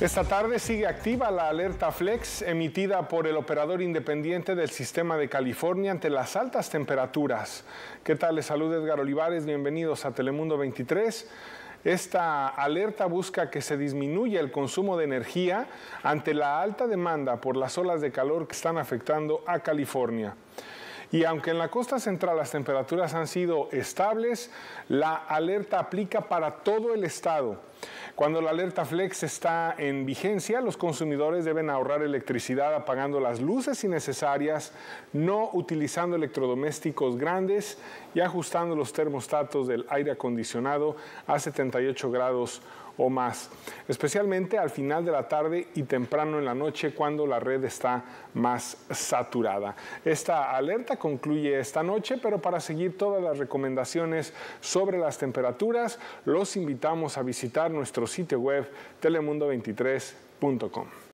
Esta tarde sigue activa la alerta Flex emitida por el operador independiente del sistema de California ante las altas temperaturas. ¿Qué tal? Les saluda Edgar Olivares, bienvenidos a Telemundo 23. Esta alerta busca que se disminuya el consumo de energía ante la alta demanda por las olas de calor que están afectando a California. Y aunque en la costa central las temperaturas han sido estables, la alerta aplica para todo el estado. Cuando la alerta Flex está en vigencia, los consumidores deben ahorrar electricidad apagando las luces innecesarias, no utilizando electrodomésticos grandes y ajustando los termostatos del aire acondicionado a 78 grados o más, especialmente al final de la tarde y temprano en la noche cuando la red está más saturada. Esta alerta concluye esta noche, pero para seguir todas las recomendaciones sobre las temperaturas, los invitamos a visitar nuestro sitio web telemundo23.com.